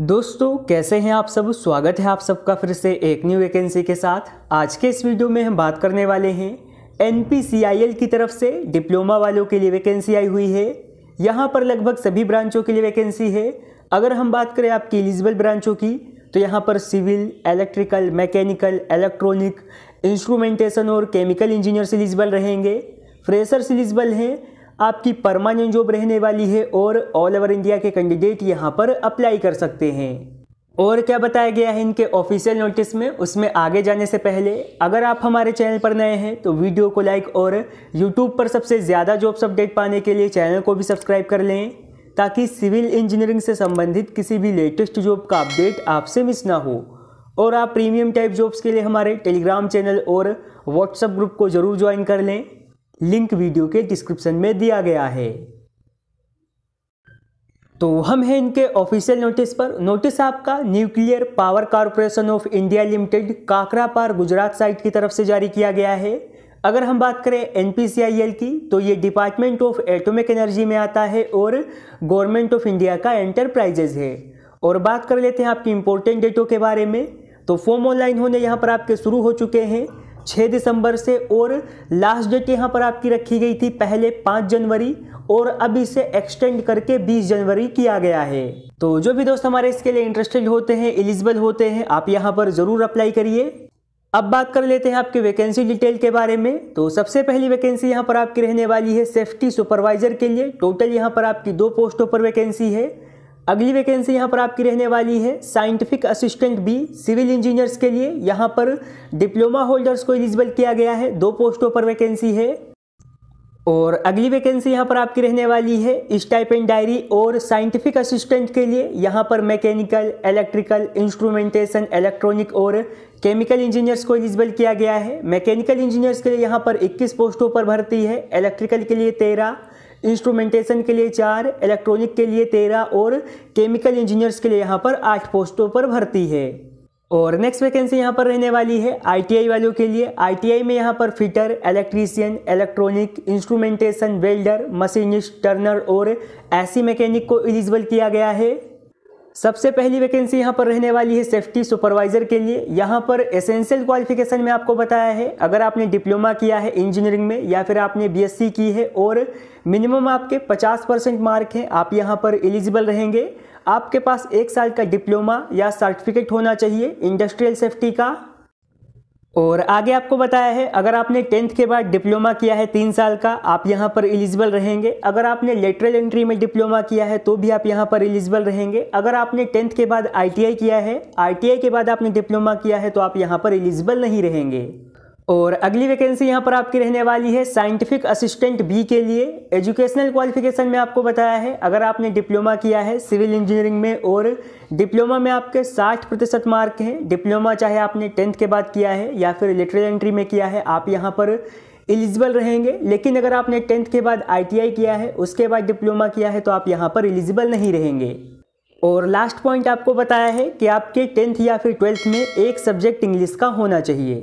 दोस्तों कैसे हैं आप सब स्वागत है आप सबका फिर से एक न्यू वैकेंसी के साथ आज के इस वीडियो में हम बात करने वाले हैं एन की तरफ से डिप्लोमा वालों के लिए वैकेंसी आई हुई है यहाँ पर लगभग सभी ब्रांचों के लिए वैकेंसी है अगर हम बात करें आपकी एलिजिबल ब्रांचों की तो यहाँ पर civil electrical mechanical electronic instrumentation और केमिकल इंजीनियर्स एलिजिबल रहेंगे फ्रेशर्स एलिजिबल हैं आपकी परमानेंट जॉब रहने वाली है और ऑल ओवर इंडिया के कैंडिडेट यहाँ पर अप्लाई कर सकते हैं और क्या बताया गया है इनके ऑफिशियल नोटिस में उसमें आगे जाने से पहले अगर आप हमारे चैनल पर नए हैं तो वीडियो को लाइक और यूट्यूब पर सबसे ज़्यादा जॉब्स अपडेट पाने के लिए चैनल को भी सब्सक्राइब कर लें ताकि सिविल इंजीनियरिंग से संबंधित किसी भी लेटेस्ट जॉब का अपडेट आपसे मिस ना हो और आप प्रीमियम टाइप जॉब्स के लिए हमारे टेलीग्राम चैनल और व्हाट्सएप ग्रुप को ज़रूर ज्वाइन कर लें लिंक वीडियो के डिस्क्रिप्शन में दिया गया है तो हम हैं इनके ऑफिशियल नोटिस पर नोटिस आपका nuclear power corporation of India limited Kakrapar Gujarat site की तरफ से जारी किया गया है अगर हम बात करें एन की तो ये डिपार्टमेंट ऑफ एटॉमिक एनर्जी में आता है और गवर्नमेंट ऑफ इंडिया का एंटरप्राइजेज है और बात कर लेते हैं आपकी इंपॉर्टेंट डेटों के बारे में तो फॉर्म ऑनलाइन होने यहाँ पर आपके शुरू हो चुके हैं 6 दिसंबर से और लास्ट डेट यहाँ पर आपकी रखी गई थी पहले 5 जनवरी और अब इसे एक्सटेंड करके 20 जनवरी किया गया है तो जो भी दोस्त हमारे इसके लिए इंटरेस्टेड होते हैं एलिजिबल होते हैं आप यहाँ पर ज़रूर अप्लाई करिए अब बात कर लेते हैं आपके वैकेंसी डिटेल के बारे में तो सबसे पहली वैकेंसी यहाँ पर आपकी रहने वाली है सेफ्टी सुपरवाइजर के लिए टोटल यहाँ पर आपकी दो पोस्टों पर वैकेंसी है अगली वैकेंसी यहाँ पर आपकी रहने वाली है scientific assistant B civil engineers के लिए यहाँ पर डिप्लोमा होल्डर्स को एलिजिबल किया गया है दो पोस्टों पर वैकेंसी है और अगली वैकेंसी यहाँ पर आपकी रहने वाली है स्टाइपेंड डायरी और साइंटिफिक असिस्टेंट के लिए यहाँ पर मैकेनिकल इलेक्ट्रिकल इंस्ट्रूमेंटेशन इलेक्ट्रॉनिक और केमिकल इंजीनियर्स को एलिजिबल किया गया है मैकेनिकल इंजीनियर्स के लिए यहाँ पर 21 पोस्टों पर भर्ती है इलेक्ट्रिकल के लिए तेरह इंस्ट्रूमेंटेशन के लिए चार इलेक्ट्रॉनिक के लिए तेरह और केमिकल इंजीनियर्स के लिए यहाँ पर आठ पोस्टों पर भर्ती है और नेक्स्ट वैकेंसी यहाँ पर रहने वाली है आईटीआई वालों के लिए आईटीआई में यहाँ पर fitter electrician electronic instrumentation welder machinist turner और ऐसी मैकेनिक को एलिजिबल किया गया है सबसे पहली वैकेंसी यहाँ पर रहने वाली है सेफ्टी सुपरवाइजर के लिए यहाँ पर एसेंशियल क्वालिफिकेशन में आपको बताया है अगर आपने डिप्लोमा किया है इंजीनियरिंग में या फिर आपने बीएससी की है और मिनिमम आपके 50 परसेंट मार्क हैं आप यहाँ पर एलिजिबल रहेंगे आपके पास एक साल का डिप्लोमा या सर्टिफिकेट होना चाहिए इंडस्ट्रियल सेफ्टी का और आगे आपको बताया है अगर आपने टेंथ के बाद डिप्लोमा किया है तीन साल का आप यहाँ पर एलिजिबल रहेंगे अगर आपने लेटरल एंट्री में डिप्लोमा किया है तो भी आप यहाँ पर एलिजिबल रहेंगे अगर आपने टेंथ के बाद आईटीआई किया है आईटीआई के बाद आपने डिप्लोमा किया है तो आप यहाँ पर एलिजिबल नहीं रहेंगे और अगली वैकेंसी यहाँ पर आपकी रहने वाली है साइंटिफिक असिस्टेंट बी के लिए एजुकेशनल क्वालिफिकेशन में आपको बताया है अगर आपने डिप्लोमा किया है सिविल इंजीनियरिंग में और डिप्लोमा में आपके 60 प्रतिशत मार्क हैं डिप्लोमा चाहे आपने टेंथ के बाद किया है या फिर लिटरल एंट्री में किया है आप यहाँ पर एलिजिबल रहेंगे लेकिन अगर आपने टेंथ के बाद आई किया है उसके बाद डिप्लोमा किया है तो आप यहाँ पर एलिजिबल नहीं रहेंगे और लास्ट पॉइंट आपको बताया है कि आपके टेंथ या फिर ट्वेल्थ में एक सब्जेक्ट इंग्लिश का होना चाहिए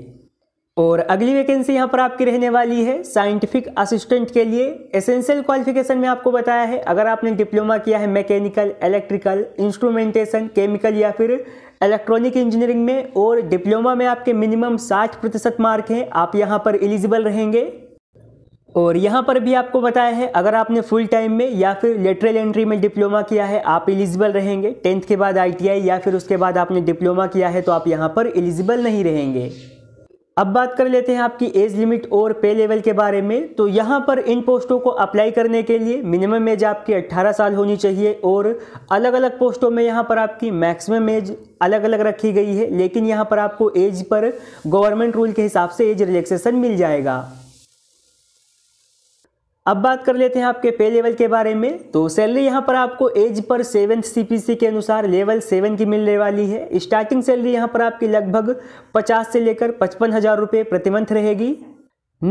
और अगली वैकेंसी यहाँ पर आपकी रहने वाली है साइंटिफिक असिस्टेंट के लिए एसेंशियल क्वालिफिकेशन में आपको बताया है अगर आपने डिप्लोमा किया है मैकेनिकल इलेक्ट्रिकल इंस्ट्रूमेंटेशन केमिकल या फिर इलेक्ट्रॉनिक इंजीनियरिंग में और डिप्लोमा में आपके मिनिमम 60 प्रतिशत मार्क हैं आप यहाँ पर एलिजिबल रहेंगे और यहाँ पर भी आपको बताया है अगर आपने फुल टाइम में या फिर लेटरल एंट्री में डिप्लोमा किया है आप एलिजिबल रहेंगे टेंथ के बाद आई या फिर उसके बाद आपने डिप्लोमा किया है तो आप यहाँ पर एलिजिबल नहीं रहेंगे अब बात कर लेते हैं आपकी एज लिमिट और पे लेवल के बारे में तो यहाँ पर इन पोस्टों को अप्लाई करने के लिए मिनिमम एज आपकी 18 साल होनी चाहिए और अलग अलग पोस्टों में यहाँ पर आपकी मैक्सिमम एज अलग अलग रखी गई है लेकिन यहाँ पर आपको एज पर गवर्नमेंट रूल के हिसाब से एज रिलैक्सेशन मिल जाएगा अब बात कर लेते हैं आपके पे लेवल के बारे में तो सैलरी यहाँ पर आपको एज पर सेवन सीपीसी के अनुसार लेवल सेवन की मिलने वाली है स्टार्टिंग सैलरी यहाँ पर आपकी लगभग पचास से लेकर पचपन हज़ार रुपये प्रतिमंथ रहेगी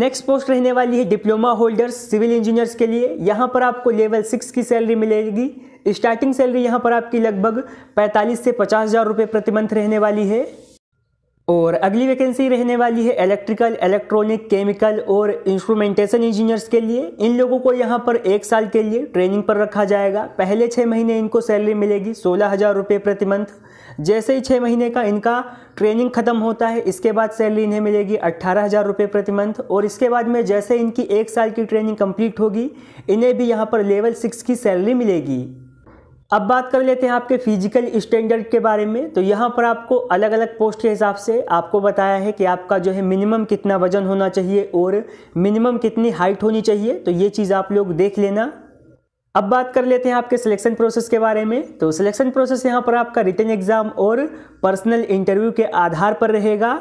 नेक्स्ट पोस्ट रहने वाली है डिप्लोमा होल्डर्स सिविल इंजीनियर्स के लिए यहाँ पर आपको लेवल सिक्स की सैलरी मिलेगी स्टार्टिंग सैलरी यहाँ पर आपकी लगभग पैंतालीस से पचास हज़ार रुपये प्रतिमंथ रहने वाली है और अगली वैकेंसी रहने वाली है इलेक्ट्रिकल इलेक्ट्रॉनिक केमिकल और इंस्ट्रूमेंटेशन इंजीनियर्स के लिए इन लोगों को यहाँ पर एक साल के लिए ट्रेनिंग पर रखा जाएगा पहले छः महीने इनको सैलरी मिलेगी सोलह हज़ार रुपये प्रति मंथ जैसे ही छः महीने का इनका ट्रेनिंग खत्म होता है इसके बाद सैलरी इन्हें मिलेगी अट्ठारह हज़ार रुपये प्रति मंथ और इसके बाद में जैसे इनकी एक साल की ट्रेनिंग कंप्लीट होगी इन्हें भी यहाँ पर लेवल सिक्स की सैलरी मिलेगी अब बात कर लेते हैं आपके फिजिकल स्टैंडर्ड के बारे में तो यहाँ पर आपको अलग अलग पोस्ट के हिसाब से आपको बताया है कि आपका जो है मिनिमम कितना वजन होना चाहिए और मिनिमम कितनी हाइट होनी चाहिए तो ये चीज़ आप लोग देख लेना अब बात कर लेते हैं आपके सिलेक्शन प्रोसेस के बारे में तो सिलेक्शन प्रोसेस यहाँ पर आपका रिटर्न एग्ज़ाम और पर्सनल इंटरव्यू के आधार पर रहेगा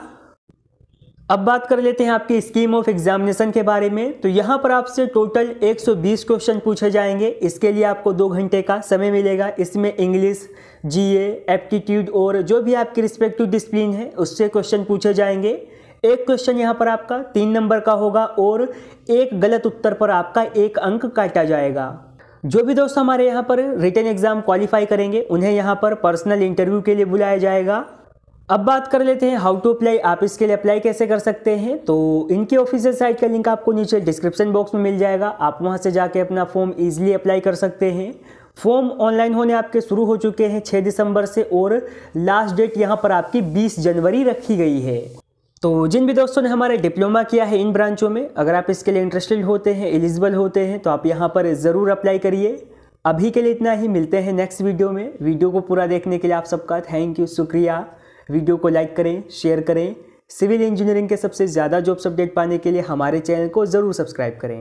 अब बात कर लेते हैं आपकी स्कीम ऑफ एग्जामिनेशन के बारे में तो यहाँ पर आपसे टोटल 120 क्वेश्चन पूछे जाएंगे इसके लिए आपको दो घंटे का समय मिलेगा इसमें इंग्लिश जीए एप्टीट्यूड और जो भी आपकी रिस्पेक्टिव डिसप्लिन है उससे क्वेश्चन पूछे जाएंगे एक क्वेश्चन यहाँ पर आपका तीन नंबर का होगा और एक गलत उत्तर पर आपका एक अंक काटा जाएगा जो भी दोस्त हमारे यहाँ पर रिटर्न एग्जाम क्वालिफाई करेंगे उन्हें यहाँ पर पर्सनल इंटरव्यू के लिए बुलाया जाएगा अब बात कर लेते हैं हाउ टू अप्लाई आप इसके लिए अप्लाई कैसे कर सकते हैं तो इनके ऑफिशियल साइट का लिंक आपको नीचे डिस्क्रिप्शन बॉक्स में मिल जाएगा आप वहां से जाके अपना फॉर्म ईजिली अप्लाई कर सकते हैं फॉर्म ऑनलाइन होने आपके शुरू हो चुके हैं 6 दिसंबर से और लास्ट डेट यहाँ पर आपकी 20 जनवरी रखी गई है तो जिन भी दोस्तों ने हमारे डिप्लोमा किया है इन ब्रांचों में अगर आप इसके लिए इंटरेस्टेड होते हैं एलिजिबल होते हैं तो आप यहाँ पर ज़रूर अप्लाई करिए अभी के लिए इतना ही मिलते हैं नेक्स्ट वीडियो में वीडियो को पूरा देखने के लिए आप सबका थैंक यू शुक्रिया वीडियो को लाइक करें शेयर करें सिविल इंजीनियरिंग के सबसे ज़्यादा जॉब्स अपडेट पाने के लिए हमारे चैनल को ज़रूर सब्सक्राइब करें